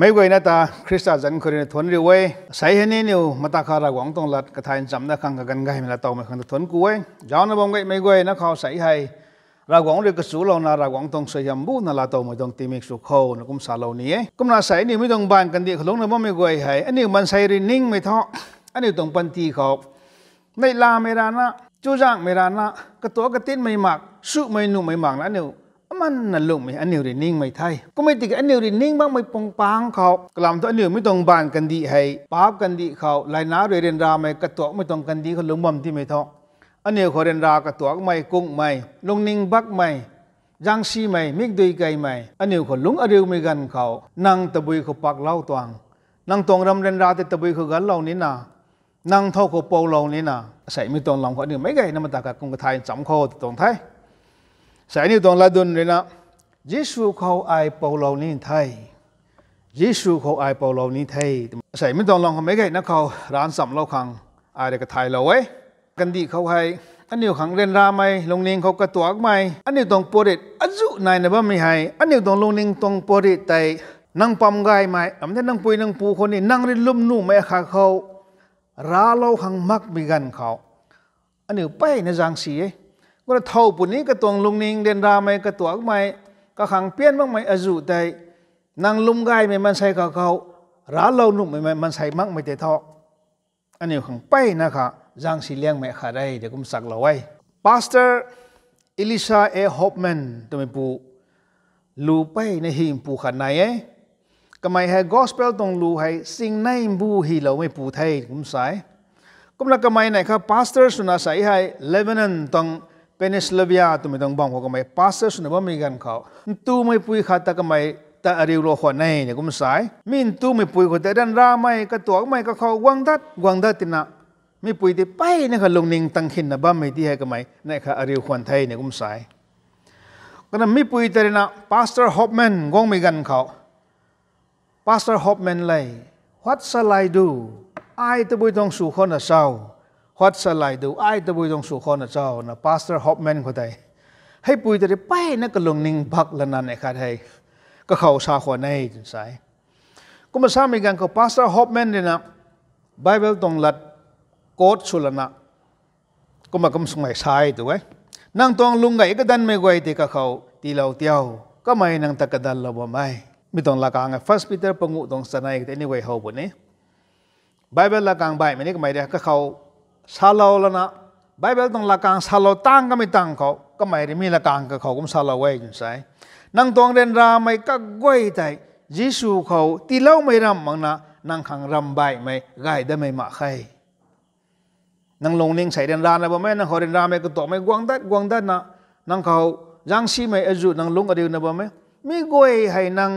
mấy người nãy ta Christa dẫn khởi lên thôn rượu ấy say hết nên nhiều mà ta khá là quảng tông lật cái thay chấm đã khăng cái gần gai mà là tàu mà khăng được thôn cú ấy gió nó bông cái mấy người nó khó say hay ra quảng được cái số lâu na ra quảng tông say dầm bút là tàu mà tông tìm số khâu nó cũng xả lâu nè cũng là say nhiều mới tông bàn cần điện lúc nó bông mấy người hay anh nhiều mình say rồi nín mấy thọ anh nhiều tông bàn tì khóc này là mấy ra na chú rằng mấy ra na cái tổ cái tên mấy mặc sự mấy nụ mấy mặc là nhiều มันน่ะลุงมีอันนี้รีนิ่งไม่ไทยก็ไม่ติดอันนี้รีนิ่งบ้างไม่ปองปางเขากลามตัวอันนี้ไม่ต้องบานกันดีให้ป้าบกันดีเขาลายน้าเรียนราไม่กระตัวไม่ต้องกันดีเขาลุงบ่มที่ไม่ท้องอันนี้เขาเรียนรากระตัวไม่กุ้งไม่ลุงนิ่งบักไม่ยังซีไม่มิกดุยไกไม่อันนี้เขาลุงอริวไม่กันเขานั่งตะบุยเขาปักเล่าตวงนั่งตรงรำเรียนราแต่ตะบุยเขากันเหล่านี้นะนั่งเท่าเขาโปเหล่านี้นะใส่ไม่ตรงหลังเขาเนี่ยไม่ไงนั่นมันตากับกงกระไทยจำเขาตรงไทยสายนิวตองลาดุนเลยนะยิสูเขาไอเปารานี่ไทยยิสูเขาไอเปารานี่ไทย ใส่ไม่ต้องลองเขาไม่ไงนะเขา ร้านสัเราขังไอเด็กไทยเราเว้กันดีเขาให้ อันนี้ขังเรียนรามัยลงเนียงเขากระตัวไม่ อันนี้ต้องปวดเดดอัจุนายนะบ้าไม่ให้ อันนี้ต้องลงเนียงต้องปวดเดดแต่นั่งปั๊มกายไม่อันนี้นั่งปุยนั่งปูคนนี้นั่งรินลุ่มนู่ไม่ขาเขา ร้าเราขังมักมีกันเขา อันนี้ไปในจางสีก็เท่าปุ่นนี้ก็ตวงลุงนิงเดนราไม่ก็ตัวกไม่ก็ขังเปี้ยนบ้างไม่อจุใจนางลุไก่ไม่มันใส่กัเขาร้านเราหนุ่มไม่มันใส่มังไม่แต่ทออันนี้ขังไปนะคะจางสีเลี้ยงแม่ขาได้เดี๋ยวกุมสักเราไว้พาสเตอร์อิลิชาเอฮอปแมนตัวไม่ปูลูไปในหิมปูขันไหนเอ้ก็ไม่ให้กอสเปลตรงลูให้ สิ่งในบูฮีเราไม่ปูไทยกุมสายกุมละก็ไม่ไหนครับพาสเตอร์ สุนัสใสให้เลเวนันตรงเป็นสลบยาตุไม่ต้องบังหัวก็ไม่พาสเซอร์สุนบ่มีกันเขาตู้ไม่ปุยขาดตะก็ไม่แต่อริวโลขวานในเนี่ยกุมสายมินตู้ไม่ปุยขวานแต่ดันราไม่กระตัวก็ไม่ก็เขาวังดัดวังดัดตินะมีปุยที่ไปนะครับลงนิงตังขินนะบ้าไม่ที่ให้ก็ไม่ในข้าอริวขวานไทยเนี่ยกุมสายก็นั้นมีปุยแต่นะพาสเตอร์ฮอปแมนงงไม่กันเขาพาสเตอร์ฮอปแมนเลย What shall I do? ไอ้ตัวบุยต้องสู่คนอ่ะเศร้าวัดสลายดูไอ้ตัวบุยตรงสุขอนะเจ้านะพาสเตอร์ฮอปแมนคนใดให้ปุยจะได้ไปนักลงนิ่งบักละนันไอ้ขาดให้ก็เข้าสาขวในจุดสายก็มาสร้างมีกันก็พาสเตอร์ฮอปแมนเนี่ยนะไบเบิลตรงหลัดโคตรสุลนะก็มาคำสมัยสายตัวไอ้นั่งตรงลุงไงก็ดันไม่ไหวที่กเขาตีเหล่าเตียวก็ไม่นั่งตะกัดแล้าบ่ไม่ไม่ต้องลากางไอ้ฟัสปีเตอร์ปงุตรงสนายก็ได้ไม่ไหวเขาปุ่นเนี่ยไบเบิลลากางใบไม่ได้ก็ไม่ได้ก็เขาซาลาลนะไบเบิลต้องละกางซาลาตั้งก็ไม่ตั้งเขาก็ไม่ได้มีละกางกับเขากมซาลาไว้จนใส่นังตวงเรนราไม่ก็ก้วยใจยิสูเขาตีเล่าไม่รำมังนะนังขังรำใบไม่ไกลได้ไม่มาใครนังลงเลงใส่เรนรานล้บ่แม่นังขอเรนราไม่ก็ตอบไม่กวางดัดกวางดัดนะนังเขายังซีไม่อายุนังลงอดีตนะบ่แม่มีก้ยให้นัง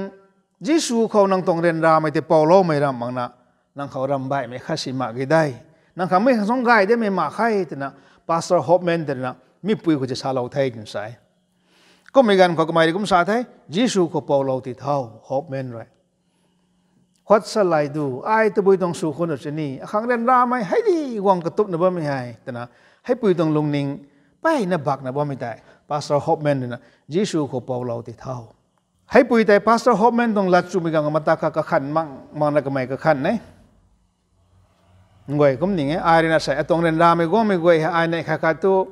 ยิสูเขานังตองเรนราไม่แต่เปาโลไม่รำมังนะนังเขารำใบไม่ข้าสิมากได้นังคำไม่สงไกได้ไม่มาใครแต่นะปาสเตอร์ฮอปแมนแต่นะมีปุยกูจะซาลราไทยกินสายก็มีการขอกมาีกุมสาไทยยิสูก็เปาเาติดเท้าฮอปแมนไรขวัดสลายดูไอ้ตะบุยตองสู่คนอัศนีคังเรียนรามัยให้ดีวังกระตุบนะบ่ไม่ให้แต่นะให้ปุยตองลงนิ่งไปนะบักนะบ่ไม่ได้ปาสเตอร์ฮอปแมนนะยิสูก็เปาเาติดเท้าให้ปุยแต่ปาสเตอร์ฮอปแมนต้องลัดจุมีการมาตากะขันมั่งมังนักไม่กขันเนี่ย ngồi cũng nhìn ai ra sẽ tuồng lên làm cái mình ngồi ai này khai khác tu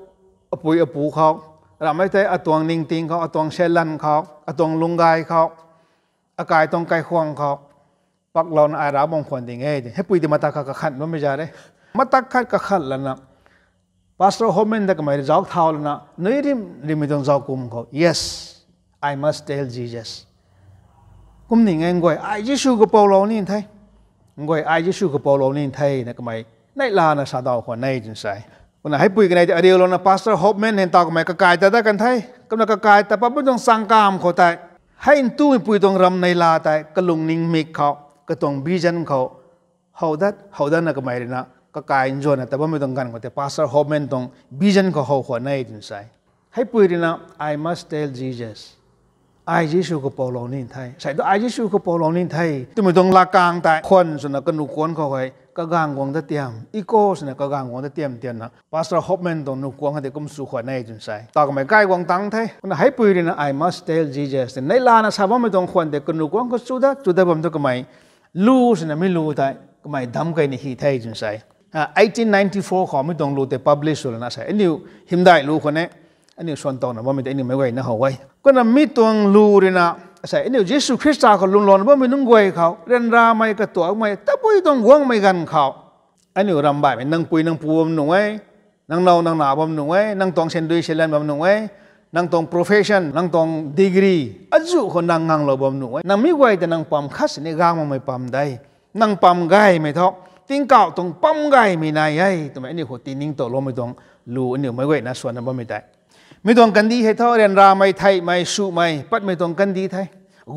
bùi bù khóc làm mấy e thế tuồng ninh tinh khóc tuồng xe lăn khóc tuồng lung gai khóc cái tuồng cái khoang khóc bắt lon ai ra bông khoan tình ấy hết bùi thì mắt khát khát nó mới ra đấy mắt khát khát khát là nè Pastor hôm nay đã cái giáo thảo là nè nơi đi đi mình tuồng giáo cùng khóc yes I must tell Jesus cũng nhìn ngồi ai Jesus của Paulo nhìn thấy งวยไอ้ยิสุกับโปลนี่ไทยนะก็ไม่ในลานาซาดาวคนในจินไซวันนั้นให้ปุ๋ยกันในจะเดียวลงนะพาสเตอร์ฮอปแมนเห็นตาก็ไม่กระกายแต่ได้กันไทยก็มากระกายแต่ปั๊บไม่ต้องสังกามเขาแต่ให้ตู้ปุ๋ยต้องรำในลาแตกระลุงนิ่งมีเขากระต้องบีจันเขาเฮาดัดเฮาดัดนะก็ไม่นะกระกายอินจวนแต่ปั๊บไม่ต้องกันเขาแต่พาสเตอร์ฮอปแมนต้องบีจันเขาเขาคนในจินไซให้ปุ๋ยนะ I must tell Jesus ไอยู埃及是个ต罗人太，谁า埃及是ง保罗人太，对没懂拉钢带，困是那个奴管เขาไว้ก็กางวงจะเตรียมอีโก้สนะก็กางวงจะเตรียมเตียนนะพาสเตอร์ฮอปแมนต้องนุกวนให้เด็กุมสูขวัญในจุนใส่ต่อกันไปใกล้วงตังไทยคนให้ปุยเลยนะ I must tell Jesus ในลานะสาวไม่ต้องควรแต่กุนุกวนก็สุดาจุดาผมตะก็ไม่รู้สนะไม่รู้ไทยก็ไม่ดำกันในฮีไทยจุนใส่1894ขอไม่ต้องรู้แต่ publish สุลนะใส่อันนี้หิมได้รู้คนนี้อันนี้ส่วนตอนะว่าไม่ได้อันนี้ไม่ไหวนะหัวไว้ก็นมีตัวลูรินะใส่เนี่ยเยซูคริสต์ก็ลุงหลอนว่ามันุ่งกวยเขาเรียนราไม่กระตัวไม่ตะปุยต้องหวงไม่กันเขาอันนี้รำบ่ายเปนั่งปุยนั่งปูมหนุ่งไว้นั่งเนานั่งหนาบมหนุ่งไว้นั่งตองเชนดุยเชลันบมหนุ่งไว้นั่งตอง profession น่งตองดีกรีอายุคนน่งงังเราบมหนุ่งไว้นั่งไม่ไว้แต่นั่งปั๊มคัสในกลางมันไม่ปั๊มได้ นั่งปั๊มไก่ไม่ท้อติงเก่าตรงปั๊มไก่ไม่นายไอ้ทำไมอันนี้หัวตีนิ่งตัวลมไม่ตรงรูอันนี้ไม่ไหวนะส่วนนั้นไม่ได้ไม่ต้องกันดีให้เท่าเรียนราไม่ไทยไม่สุไม่ปัดไม่ต้องกันดีไทย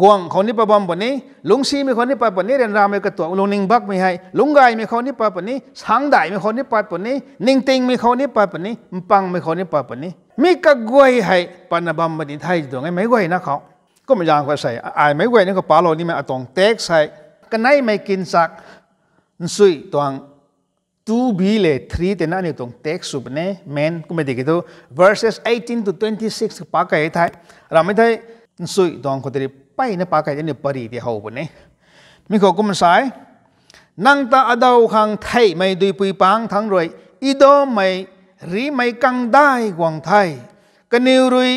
กวงเขานี่ปะบอมปนี้ลุงซีไม่เขานี่ปะปนี้เรียนราไม่กระตัวลุงนิงบักไม่ให้ลุงไกไม่เขานี่ปะปนี้สังได้ไม่เขานี่ปะปนี้นิงติงไม่เขานี่ปะปนี้ปังไม่เขานี่ปะปนี้ มีกะกวยให้ปานบัมบนดิไทยตัวไงไม่กวยนะเขาก็ไม่ยางก็ใส่อายไม่กวยนี่ก็ปาโลนี่มันอตองเต็กใส่กันไหนไม่กินสักสุยตัว2 bi le 3 te na ni tong text sub ne men ku me dikhi to verses 18 to 26 pa ka e thai ra me thai sui dong ko teri pai ne pa ka ni e pari te ho bu ne mi ko kum sai nang ta adau khang thai mai dui pui pang thang roi i do mai ri mai kang dai wang thai ka ni rui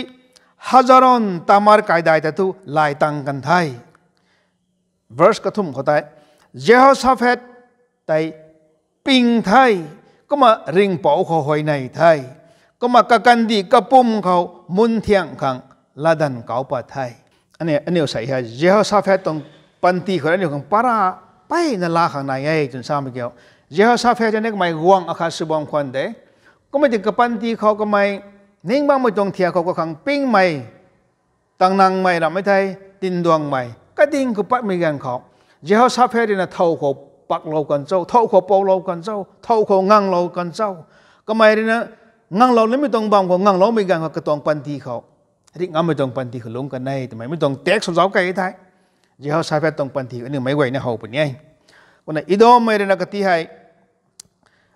hazaron tamar kai dai ta tu lai tang kan thai verse ka thum ko tai jehoshaphat tai ปิงไทยก็มาริงเป๋าเขาหอยในไทย ก็มากะกันดีกะปุ่มเขามุนเทียงขังลาดันเกาปะไทยอันนี้อันนี้ใส่ฮะเจ้าสาเฟตตรงปันตีเขาเนี้ยของปาราไปนั่นลาขังในไอ้จนสามเกี่ยวเจ้าสาเฟตจะเนี่ยไม่หวงอาคาสบองควันเดก็ไม่ถึงกับปันตีเขาก็ไม่นิ่งบ้างไม่ตรงเทียเขาก็ขังปิ้งไม่ตังนางไม่ละไม่ไทยตินดวงไม่ ก็ดิ่งก็ปัดมีกันเขาเจ้าสาเฟตเนี่ยเท่าเขา北路近州，透過布路近州，透過硬路近州。咁咪咧，硬路你咪當棒個硬路咪硬個當笨啲口，啲硬咪當笨啲佢窿緊呢，同埋咪當跌數走計睇，然後曬翻當笨啲，你咪為你後半嘢。我哋依度咪咧個啲係。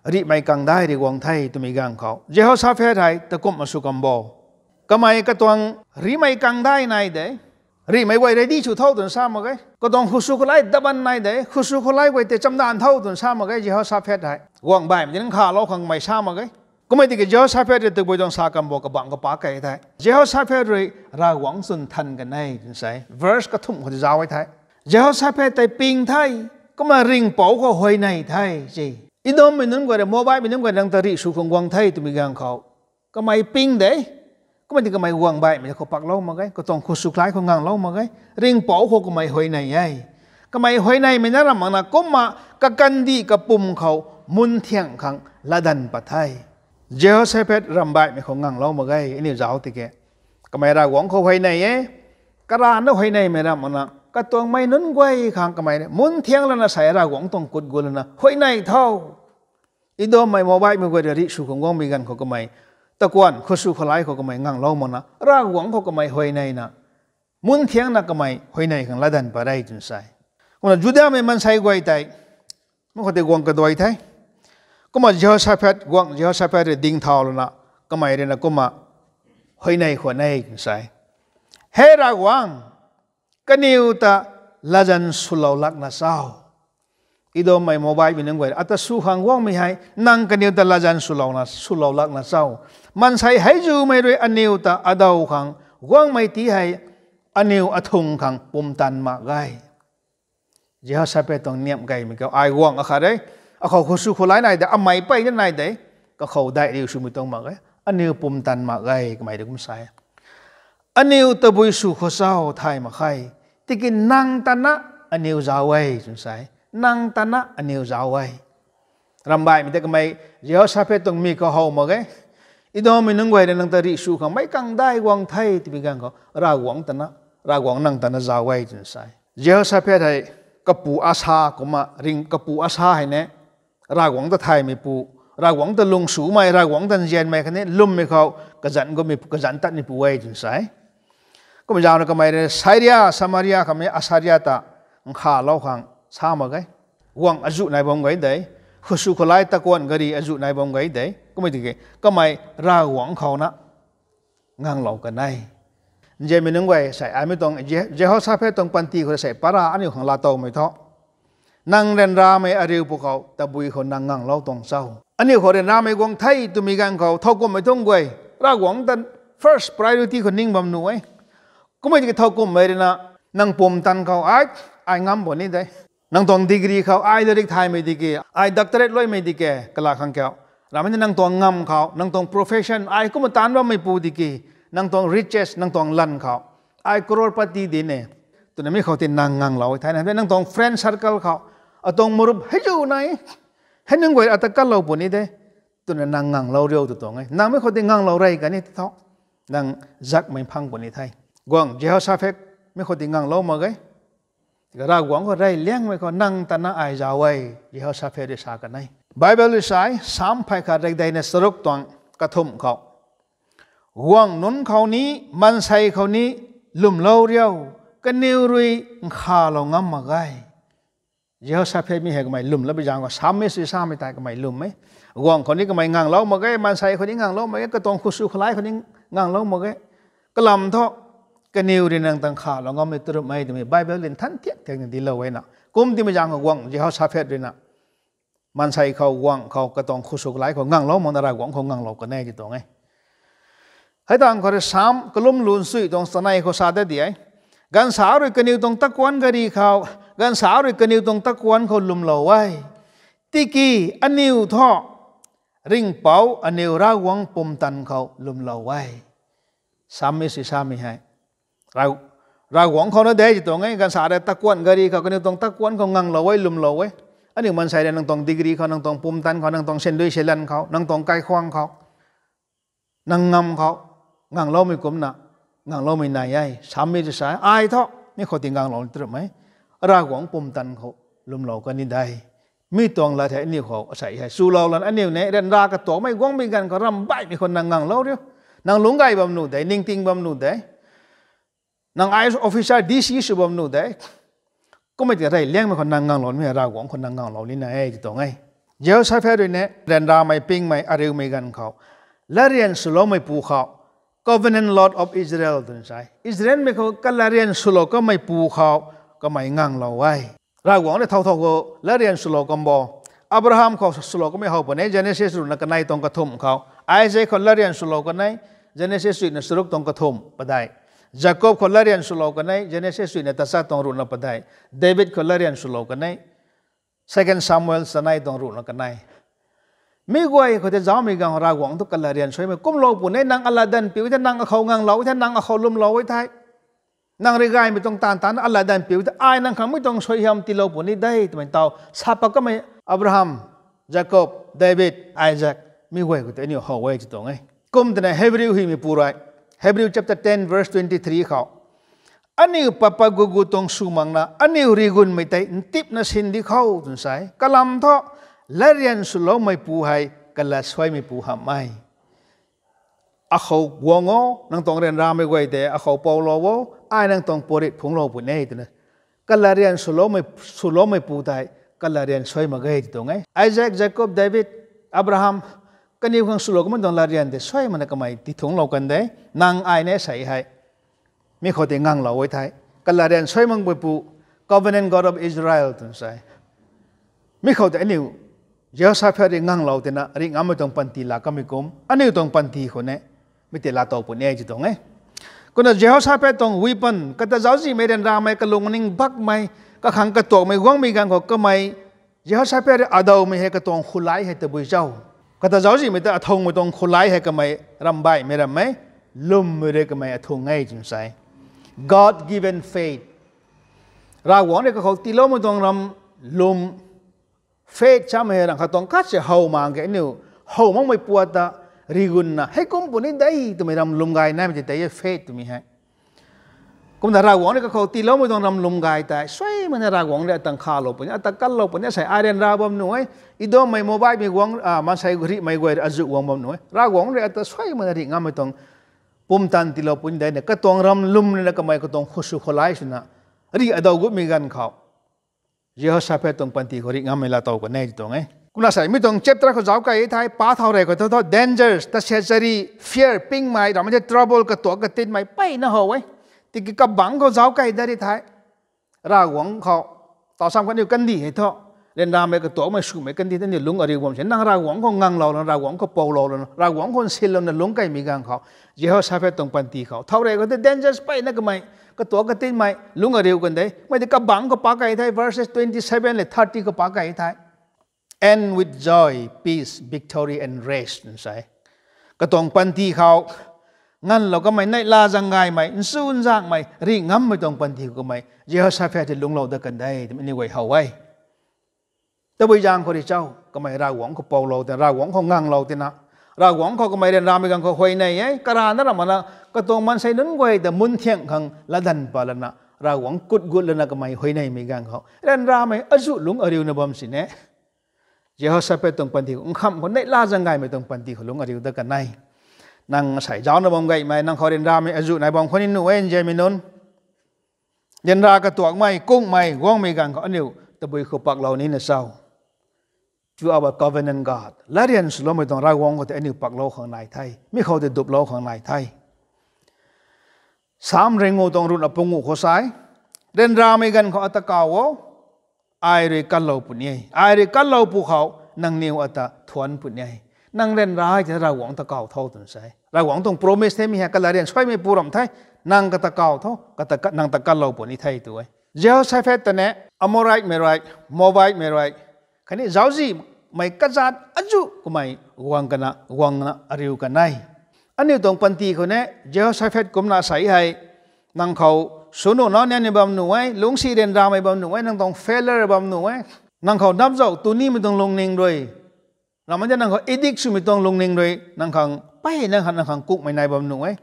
ริไม่กังได้ดีวงไทยตัวมีกังเขาเจ้าซาเฟไทยตะกุมมาสุกัมโบก็ไม่กระตวงริไม่กังได้นายเด้ rì mấy quay đấy đi chủ thâu tuần sao mà cái có đồng khu su lai đập ăn này đấy khu su khu lai quay để trăm đàn thâu tuần sao mà cái gì họ sa phết đấy quăng bài mình những khả lo khăn mày sao mà cái có mấy cái giờ sa phết được bồi đồng sa cầm bộ các bạn có bá cái thế giờ sa phết rồi ra quăng sơn thần cái này tuần sai verse cái thùng của giáo ấy thế giờ sa phết tại pin thay có mà riêng bảo của hồi này thay gì ít đó mình nắm gọi là mobile mình nắm gọi là đang tari sử không quăng thay tụi mình gần khẩu có mày pin đấy ก็มันถึงกับไม่วางใบมันจะขปักเล่ามาไงก็ต้องคุสุคล้ายคนงานเล่ามาไงเร่งเป๋าโคก็ไม่หอยในไงก็ไม่หอยในไม่น่ารำมังนะก็มากะกันดีกะปุ่มเขามุนเที่ยงขังละดันปะไทยเจอเซเปตรำใบมันของงานเล่ามาไงอันนี้เจ้าติแกก็ไม่ระวังเขาหอยในเอ๊กระรานแล้วหอยในไม่น่ารำมังนะก็ตัวไม่นุ่นกวยขังก็ไม่มุนเที่ยงแล้วนะใส่ระวังต้องกดกุลนะหอยในเท่าอีโดไม่มาใบมันก็เดี๋ยวริสุของว่างมีกันเขาก็ไม่ตะกวนข้อสู้ข้อไล่เขาก็ไม่งังเล่ามันนะรากหวังเขาก็ไม่หอยในนะมุนเทียงนะก็ไม่หอยในขังละดันไปได้จนใส่คนจุดเดียวมันใส่กวยไตมันเขาเตะกวงกระดวยไตก็มาเจ้าชาพัดกวงเจ้าชาพัดดิ่งเท้าแล้วนะก็ไม่เรนะก็มาหอยในขวานในจนใส่เฮรากหวังก็นิวตาละดันสุลาลักนะเศร้าอีโดมไม่โมบายเป็นเรื่องไว้อัตสุขังว่างไม่ให้นั่งกันเดียวแต่ละจันสุลาวนะสุลาวลักนะเศร้ามันใช้ให้จูไม่ด้วยอันนิวตาอดาวขังว่างไม่ตีให้อันนิวอทุงขังปุ่มตันมาไกเจ้าสเปตองเนียมไกมันก็ไอว่างอะค่ะได้อะเขาคุสุขไลไหนแต่อไม่ไปนั่นไหนแต่ก็เขาได้เดียวสมุตองมาไกอันนิวปุ่มตันมาไกก็ไม่ได้คุ้มใส่อันนิวตะบุยสุขเศร้าไทยมาไข่ที่กินนางตันนะอันนิวจาวไว้สงสัยนางตันนะอันนิวจาวไว้รำบายมันแต่ก็ไม่เจ้าสเปตองมีก็เฮามาไกอีดอมีนังไวเดนังตาริสูขังไม่กังได้วังไทยที่พิการเขา ราวังตนะราวังนังตนะจาวัยจนส่เยอะสาเพียไทยกปูอาชากุมาริงกปูอาชาให้เนี่ยราวังตะไทยไม่ปูราวังตะลงสูไม่ราวังตะเย็นไม่คันนี้ลุ่มไม่เขากระจันก็มีกระจันตัดนี่ปูไวจนส่ก็ไม่ยาวนาก็ไม่ได้ไซเรียสมารียคำนี้อาซาเรียตาข้าเล่าขังสามะไงวังอาจุในบังไงได้ khu su khu lai ta quan gari azu nai bom gai dai ko mai dige ko mai ra wang khau na ngang lo ka nai je mi nang wai sai ami tong je ho sa phe tong pan ti ko sai para ani khong la tau mai tho nang ren ra mai ari pu khau ta bui kho nang ngang lo tong sau ani khu ren ra mai gong thai tu mi gang khau tho ko mai tong wai ra wang tan first priority kho ning bam nu wai ko mai dige tho ko mai na nang pom tan khau ai ai ngam bo ni dai นังตองดีกรีเขาไอ้เดิกไทยไม่ดีเกไอ้ดักเตอร์เลอยไม่ดีเกกลาขังแก้วเราไม่ได้นังตองงำเขานังตอง profession ไอ้ก็มาตานว่าไม่ปูดีเกนังตอง riches นังตองลันเขาไอ้กรอปตีดีเนี่ยตัวนี้ไม่เขาตินนางงังเราไทยนะเป็นนังตอง friend circle เขาอะตองมรุบให้อยู่ไหนให้นึงไว้อัตกัลเราปุ่นนี่เด้ตัวนั้นนางงังเราเร็วตัวตองไงนางไม่เขาตินงงเราไรกันนี่ท้องนางจักไม่พังปุ่นนี่ไทยกวางเจ้าชาเฟกไม่เขาตินงงเรามาไงก็รักหวงก็ได้เลี้ยงไว้ก็นั่งตานาไอาจาไว้ยี่ห้อซาเฟรชากันไงไบเบิลสชยสามภายคารใด้ในสรุปตองกระทุ่มเขาหวงนุนเขานี้มันใส่เขานี้ลุ่มเล่าเรียวกันเนื้อรุยขาเรางั้มมาไงยี่ห้อซาเฟรมีเหตุไหมลุ่มแล้วไปยางก็สามเมสิสามไม่ตายก็ไม่ลุ่มไหมหวงคนนี้ก็ไม่งางเล่ามาไงมันใส่คนนี้งางเล่ามาไงก็ต้องคุ้มสุขไลคนนี้งางเล่ามาไงก็ลำท้อกันิวเรยนังตังข่าลองก็ไม่ตรุไม่ดีไม่ไบเบิลเรนทันเทียกเทีงดีเลวไว้นะกุมที่ไม่ยังก็วางจะเขาชาเฟตเียนะมันใส่เขาวังเขาก็ต้องคุสุกไหลขางงังเรามันอะไรวังเขางงังเราก็แน่จิตรงไงให้ต่างคนสามกลุ่มลุนซุยตรงสนายเขาซาเด้ดีไอ้กันสาวรร่อกันิวตรงตะกวนก็ดีเขากันสาวรร่อกันิวตรงตะกวนเขาลุมเราไว้ติกีอันนิวท่อริ่งเป่าอันนิวร่าวังปมตันเขาลุมเราไว้สามมิสิสามมิให้เราเราหวงเขาเน่ยเดจิตรงไงกันสาดตะกวนกะรีเขาก็นี่ต้องตะกวนเขางังเรา ไว้ลุมเราไว้อันนี้มันใส่ในนังตองดีกรี เขานังตองปุ่มตันเขานังตองเส้นด้วยเชลันเขานังตองไกลควงเขานังงำเขางังเราไม่กลมนะงังเราไม่นายไอ้สามมีจะสายอายเถอะนี่เขาติงังเราตรึไหมราหวงปุ่มตันเขา ลุมเรากันี่ได้ มีตองละแทนี่เขาใส่ให้สู้เราลันอันนี้เนี่ยเรนรากระตัวไม่่วงมีกันเขารำใบมีคนนังงังเราเดียวนางหลงไก่บำนูเด์นิ่งติงบำนูเด้นางไอซ์ออฟฟิเชียลดีซีสุบมนูได้ก็ไม่ติดอะไรเลี้ยงมัคนนางงานหลอนไม่รากวงคนนางงานหลอนนี่นะไอ้จิตตองไงเยอะใช้แพ้ด้วยเนี่ยเรียนราไม่ปิงไม่อะไรไม่กันเขาและเรียนสุโลไม่ปูเขา Covenant Lord of Israel ตัวนี้ใช่อิสราเอลไม่เขาก็ละเรียนสุโลก็ไม่ปูเขาก็ไม่งังเราไว้รากวงี่ยเท่าเท่าก็ละเรียนสุโลก็มบออับราฮัมเขาสุโลก็ไม่เขาปนี่เจเนซิสรุนกักในตรงกระทุ่มเขาไอเซคเขาละเรียนสุโลก็ในเจเนซิสรนักสุรุกตรงกระทุ่มปะได้จาโคบคนละเรียนสุลกันไงเจเนซสุนตสตองรูนัปได้เดวิดคนละเรียนสุลกันไงเซกันซามูเอลสนายตองรูนักันไงไม่กวยคนจะจอมีกังรากวงทุกคนละเรียนช่วยไหมกุมโลปุ่นในนางอัลลาดันปิวท่านนางเขางังเราวิานนางเขาลุมเราไว้ไทยนางรีายไม่ต้องตานตานอัลลาดันปิวแต่อายนางขังไม่ต้องช่วยยำตีโลปุ่นนี้ได้ทำไมเตาซาปก็ไม่อับราฮัมจาโคบเดวิดไอแจ็คไม่กวยคนจะนี่เขาไว้จิตตรงไงกุมแต่ในเฮบริวฮีมีปูไรฮบริว chapter 10 verse 23เขาอันนี้ปะปะกูกูตรงสูมังนะอันนี้ริกุนไม่ได้นติบนะสินดีเขาสงสัยกะลำท้อเลเรียนสุลไม่ผู้ให้กะละสวยไม่ผู้หามไม่อะเขาวงโอนังตรงเรียนรามไม่ไหวแต่อะเขาเปาโลวอายนังตรงปรดผงโลปุ่นเอตนะกะละเรียนสุลไม่สุลไม่ผู้ได้กะละเรียนสวยมาเกิดตรงไงไอแซคแจ็คอบเดวิดอับราฮัม cái nhiều khăn sụp mình đồng là riêng để xoay mình cái mày thì thủng lâu gần đấy năng ai nấy sai hay mi khó thì ngang lâu với thái cái là riêng xoay mình bụi bụi covenant God of Israel tuần sai mi khó thì anh nhiều giờ sao phải đi thì na riêng anh mới đồng là cái mi côm anh nhiều đồng pan tì này mi thì là tàu bụi này chỉ đồng ấy còn là phải đồng weapon cái ta giáo gì mấy đàn ra cái lùng ninh bắc mấy cái hàng cái tổ mấy quăng mấy gang hoặc cái mấy giờ phải đi ở đâu mấy cái tòng khulai hay tới buổi trưa ก็ต่เจ้าจีไม่ต้องธงไม่ต้องคุไลให้กันไหมรำใบไม่รำไหมลุ่มไม่ได้กันไหมอธงไงจึงใส่ God given faith ราวงเนี่ยก็เขาตีล้มไม่ต้องรำลุ่ม faith ช้ำเหรังเขาต้องกัด่อเฮามังแกนิวเฮามังไม่ปวดตาริกุนนะให้กุมปุ่นนี่ได้ทัวไม่รำลุ่มไงนนไม่ใช่แต่ยัง faith ตัวมีให้กุมดารากวงเนี่ยก็เขาตีแล้วไม่ต้องนำลมกายแต่ช่วยมันรากวงเนี่ยตั้งข้าลบเนี่ยตั้งกัลลบเนี่ยใส่อาเยนราบมหน่วยอีโดมไม่โมบายมีวงอ่ามันใส่กริไม่กวยอาจุวงบมหน่วยรากวงเนี่ยต่้งช่วยมันริงามไม่ต้องปุ่มตันตีเราปุ่นได้เนี่ยก็ต้องรำลุมเนี่ยก็ไม่ก็ต้องขุสุขลายชนะรีอัตกุมีกันเขาเยอะชาเพตรงปันตีเุาริงามไม่ละตัวก็แน่ตรงไงกุณอาศัยไม่ต้องเจ็บตราเขาเจ้าไก่ไทยป้าเท่าไรก็เท่า dangers แต่เสียใจ fear ปิ้งไม่เราไม่ใช่ trouble กับตัวกับติดไม่ไปนะเหรอไว้ thì cái cấp bắn có giáo cây đây thái ra quảng họ tạo xong cái điều cân đi hết thôi nên ra mấy cái tổ mấy sụm mấy cân đi thế nhiều lúng ở đây gồm sẽ năng ra quảng có ngang lầu ra quảng có bầu lầu ra quảng con xin lầu lúng cây mình ngang họ giờ họ sao phải tổng phần tì họ thâu đây có cái dangerous bay nó cái mày cái tổ cái tên mày lúng ở đây gần đấy mấy cái cấp bắn có ba cây thái verses 27 là 30 có ba cái thái end with joy peace victory and rest sai cái tổng phần tì họ งั้นเราก็ไม่ในลาจังไงไหมซูนจากไหมรีงัมไม่ต้องปันทีก็ไม่เยอฮชาเฟติลุงเราเดกันได้ไม่นี่ไว้เฮาไว้แต่บวิญญาณคนเจ้า ก็ไม่ราหวงเขาเอาเราแต่ราหวงเขางังเราแต่นะราหวงเขาก็ไม่เรียนราม่กันเขาหวยในไอกระนั้นละมันละก็ตรงมันใส่นั้นไว้แต่มุนเที่ยงขังละดันปาลนะราหวงกุดกุดละนะก็ไม่หวยในไม่กันเขาเรียนราไม่อจุลุงอริยนบอมสิเนะเยอฮชาเฟต้องปันทีของคำคนในลาจังไงไม่ต้องปันทีของลุงอริยเดกันได้นั่งใส่จ้าวนบอมไก่ไม่นั่งขอเรียนรามีอายุนายบอมคนนี้หนูเอ็นเจมินุนเรียนรากระตัวไม่กุ้งไม่ว่องไม่กันเขาอันิี้ตะบุยขปักเหล่านี้นะเศร้าจูเอาบัตร c เ v e น a n t g ดและเรียนสุลไม่ต้องรักวงก็แต่อันนีวปักเหล่าของนายไทยไม่เขาจะดุบเหล่าของนายไทยสามเรงโงตองรุนอปงูขอสายเรียนรามีกันเขาอัตกาวไอเรกันเหล่าปุ่นยัยไอเรกันเหล่าภูเขานังเนียวอัตถวนปุ่นยัย nang ren rai ja ra wang ta kau thau tun sai ra wang tong promise te mi ha kala ren swai me puram thai nang ka ta kau thau ka ta nang ta ka lo poni thai tu ai jehoshaphat ta ne amorite merite moabite merite khani jauji mai ka jat aju kumai wang kana wang na ariu ka nai ani tong panti ko ne jehoshaphat kum na sai hai nang khau sunu no ne ne bam nu ai lung si ren ra mai bam nu ai nang tong failure bam nu ai nang khau nam zau tu ni mi tong long ning rồi เรามันจะนั่งเขาอิดิกชูไม่ต้องลงเน่งเลยนั่งขังไปนั่งขังนั่งขังกุกไม่ในบำหนุ่งไว้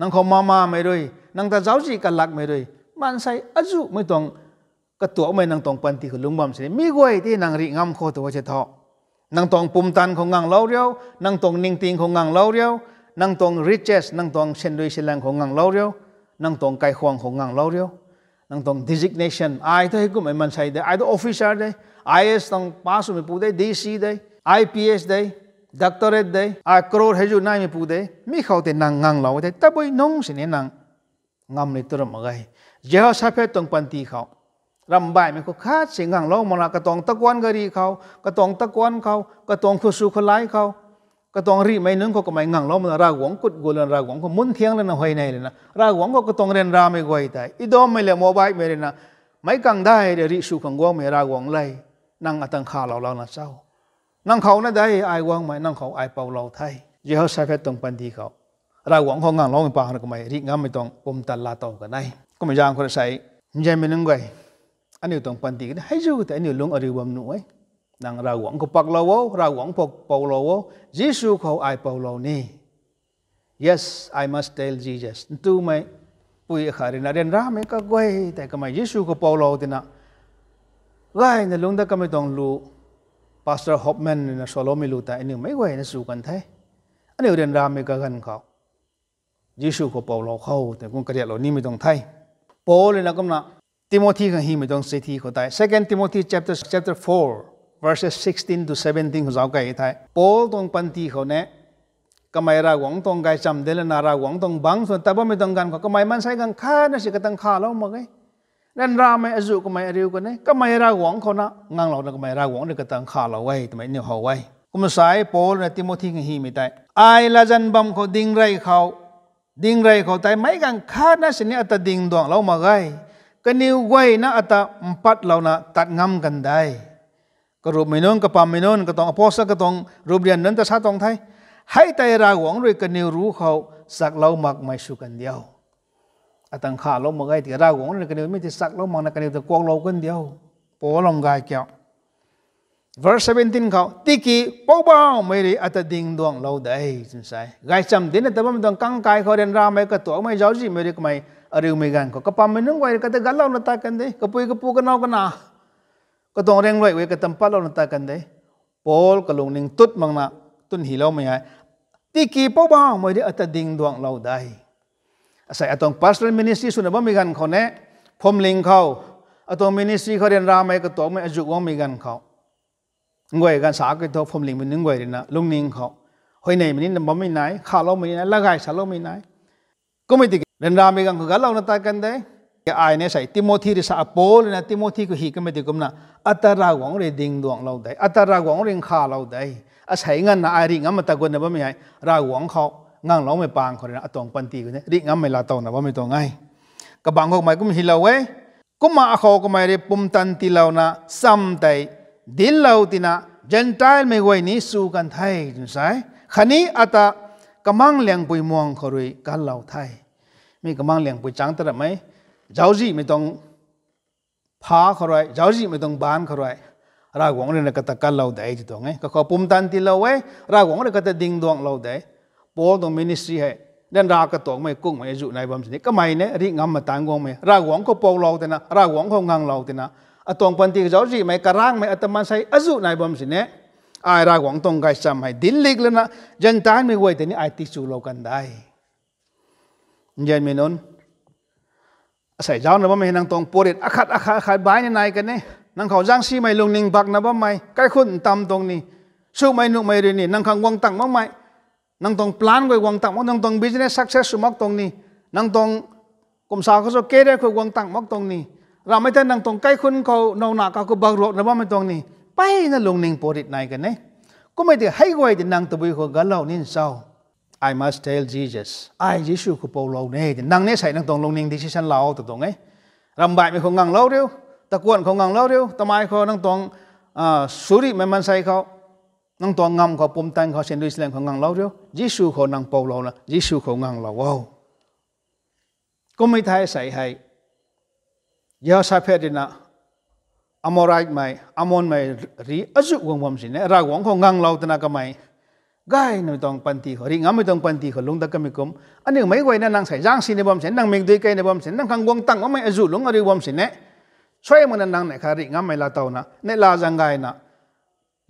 นั่งเขามามาไม่ด้วยนั่งตาเจ้าจีกันหลักไม่ด้วยมันใส่อายุไม่ต้องกระตัวไม่นั่งตองปันที่คือลุงบำเสียมีกวยที่นั่งริงามโคตัวเชทอนั่งตองปุ่มตันของงังเล่าเรียวนั่งตองนิ่งติงของงังเล่าเรียวนั่งตองริชเชสนั่งตองเชนดุยเชลังของงังเล่าเรียวนั่งตองไก่ควงของงังเล่าเรียวนั่งตองดิ s ิกเนชั่นไอ้ที่ให้กูไม่มันใส่ได้ไอ้ออฟฟิเชียลได้อสต้อง p าสุไม่ปูได้ซีได้ IPS day doctorate day a crore heju nai mi pu day mi khau te nang ngang lau te taboi nong sine nang ngam ni tur ma gai jeho sa phe tong pan ti khau ram bai mi ko kha se ngang lau mona ka tong ta kwan ga ri khau ka tong ta kwan khau ka tong khu su khu lai khau ka tong ri mai nung ko ka mai ngang lau mona ra wong kut go len ra wong ko mun thiang len hoi nai len ra wong ko ka tong ren ra mai goi tai i dom mai le mobile mai ren na mai kang dai ri su khang gong mai ra wong lai nang atang kha lau lau na sao นั่งเขานะได้ไอ้วังไหมนั่งเขาไอาเปาเราไทยเยอะใช้เพชรตรงปันทีเขาเราหวังเขางานร้องไปปางก็ไม่ริงามไม่ต้องปมตันลาต่อกันไหนก็ไม่ยากคนใส่ใจไม่นึงไงอันนี้ตรงปันทีก็ให้จู้แต่อันนี้ลงอริบมหน่วยนั่งเราหวังก็ปักเราวเราหวังพกเปลาเราจีสูเขาไอาเปาเรานี่ yes I must tell Jesus ตู้ไม่ปุยขารินาเรนรามก็ไงแต่ก็ไม่ยิสูก็เปาเราตินะไรนั่นลงแต่ก็ไม่ต้องรู้พาสเตอร์ฮอปแมนนะสโลมิลูตาอันนี้ไม่ไหวนะสู้กันไทยอันนี้เรียนรามิก่กันเขา ยิสูก็เปลาเราเขาแต่กุกระเดียเหล่านี่ไม่ต้องไทยโปเลยนะก็มาทิโมธีกันฮีไม่ต้องเซตีเขาได้ second timothy chapter chapter four verses sixteen to seventeen ขเขาจะเอาไงไทยโปตรงปันตีเขาเนี่ยก็ไม่ระวังตรงกกลจำเดลนาระวังตรงบางส่วนแต่ว่าไม่ต้องกันเขาก็ไม่มันใช้กันฆ่านะสิก็ต้องฆ่าแล้วม่าไงนั่นราไม่อจุก็ไม่อริวกันเนี่ยก็ไม่ราวงเขานะงานเราเนีก็ไม่ราวงเดีก็ต้องขาเราไว้ทำไมเนี่ยเขาไว้กุมสายโพลเนี่ยติโมธีกันฮีไม่ได้ไอ้ละจันบัมเขาดิ่งไรเขา ดิ่งไรเขาแต่ไม่กังขาดนะสิเนี่ยอัตดิ่งดวงเรามาไงก็นิ้วไว้นะอัตปัดเรานะตัดงำกันได้ก็รูปไม่นนก็ปามไม่นนก็ต้องอภสก็ต้องรูปเรียนนั้นแต่ชาตองไทย ให้แต่ราวงด้วยกันนิวรู้เขาสักเราหมักไม่สุกันเดียว à tăng khả lông mà gai thì ra cũng là cái điều mình thì sắc lông mà cái điều thì quang lâu quên điều bố lòng gai kéo verse 17 khao tiki bao bao mấy đi at ding duang lâu đây chân sai gai chăm đến là tấm đồng căng cai khó đến ra mấy cái tổ mấy giáo gì mấy đi mấy điều mấy gan có cái pam mấy nung quay cái tay gắt lâu nó ta cần đấy cái cái pu cái nào cái nào cái tổ đen loại cái tấm pal lâu nó ta cần đấy Paul cái lùng ninh tút mang na tun hi lâu mấy ai tiki bao bao mấy đi at ding duang lâu đây อาศอตรงปัสร์มินิสีสุนทรบมีกันเขาเน่พมลิงเขาอตรงมินิสีเขาเรียนรามไอ้กระตัวไม่อายุว่ามีกันเขางวยกันสากันตัวพมลิงมันนึงงวยเลยนะลุงนิงเขาห้อยในมันนี่นบมีไหนข้าเราไม่ไหนละไก่ฉัเราไม่ไหนก็ไม่ติดเรียนรามีกันเขาเราหน้าตากันได้ไอ้ไเนี่ยใส่ติโมธีริสาโปลนะติโมธีก็หีก็ไม่ติดกันนะอัตราหวังเรดิงดวงเราได้อัตราหวังเรียนข้าเราได้อาศัยเงินนะไอริงอ่นมันตะกุนนบมีไหนราหวังเขาง่างร้องไม่ปางคนนะอตองปันตีคนนี้ริงั้มไม่ลาตองนะว่าไม่ตองไง กระบังขอไม่ก็ไม่ฮิลาเว้ ก็มาเขาก็ไม่ได้ปุ่มตันตีเรานะซ้ำใจดิลเราตินะเจนไตล์ไม่ไหวนี้สู้กันไทยจุนสายขณนี้อาตากะมังเลียงปุยมวงครุยกันเราไทย มีกะมังเลียงปุยจังตระไหม เจ้าจีไม่ต้องพาครุยเจ้าจีไม่ต้องบานครุยรากวงเรื่องกตะกันเราได้จุดตรงไงก็ขอปุ่มตันตีเราไว้ รากวงเรื่องกตะดิ่งดวงเราได้ปอตรงมินิสทรีให้ดันรากระตอกไม่กุ้งไม่จุในบำสินี้ก็ไม่เนี่ยริงำมาต่างกงไม่รากหวงก็ปอกเราแต่นะรากหวงเขางังเราแต่นะอตองปันตีกเจ้าจีไม่กระร่างไม่อัตมาใช้อจุในบำสินเนี่ยไอรากหวงตรงไกลจำให้ดินลิกแล้วนะยันตานไม่ไหวแต่นี่ไอติสูเรากันได้ยันไม่นนใส่เจ้าน้ะบ่ไม่นางตรงปวดอักขัดอัขาดขัดบายในนายกันเนี่ยนางเขาจ้างซีไม่ลงนิ่งบักนะบ่ไม่ใกล้คุณตำตรงนี้ชู้ไม่หนุ่มไม่เรนี่นางขังวงตั้งบ่ไม่ nang tong plan ko wang tak mok nang tong business success mok tong ni nang tong kom sa ko so ke re ko wang tak mok tong ni ra mai ta nang tong kai khun ko no na ka ko bag ro na ba mai tong ni pai na long ning porit nai ka ne ko mai de hai goi de nang to bi ko ga lao nin sao I must tell Jesus I Jesus ko po lau ne de nang ne sai nang tong long ning decision lao to tong ai e. ram bai mi ko ngang lau reu ta kuan ko ngang lau reu ta mai ko nang tong uh, suri mai man sai ko nang to ngam ko pom tang ko sen luis leng ko ngang lo ryo jisu ko nang pau lo la jisu ko ngang lo wow ko mai thai sai hai yo sa phe dina amorai mai amon mai ri azu wong wom sin ra wong ko ngang lo tana ka mai gai no tong panti ko ri ngam mi tong panti ko lung da ka mi kom ani mai wai na nang sai jang sin ne bom sen nang ming dui kai ne bom sen nang kang wong tang mai azu lung ri wom sin ne choi mon nang ne kha ri ngam mai la tau na ne la jang gai na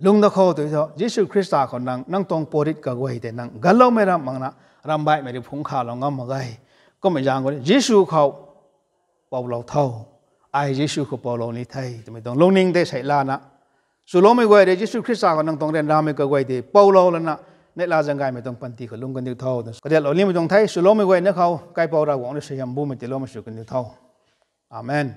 ลุงตะโคตัวเจ้ายิสุคริสต์คนนั้นนั่งตรงปริตกับไว้แต่นั่งกัลโลไม่รำมังนะรำใบไม่ได้ผงขาวเรางอมาไงก็ไม่ยางกันยิสุเขาเปาเราเท่าไอ้ยิสุเขาเปาเรานีไทยจะไม่ต้องลงนิ่งได้ใส่ลานะสุโลมิไว้เดี๋ยิสุคริสต์คนนั่งตรงเรียนรำไม่ก็ไว้เดี๋ยวเปาเราแล้วนะในลาจังไงไม่ต้องปันตีกับลุงกันเดียวเท่าก็เดี๋ยวเราเรียนไม่ต้องไทยสุโลมิไว้เนีเขาใกล้เปาเราหวังได้ใชยำบุ้มไม่จะล้ม่สุกันเดียวเท่าอเมน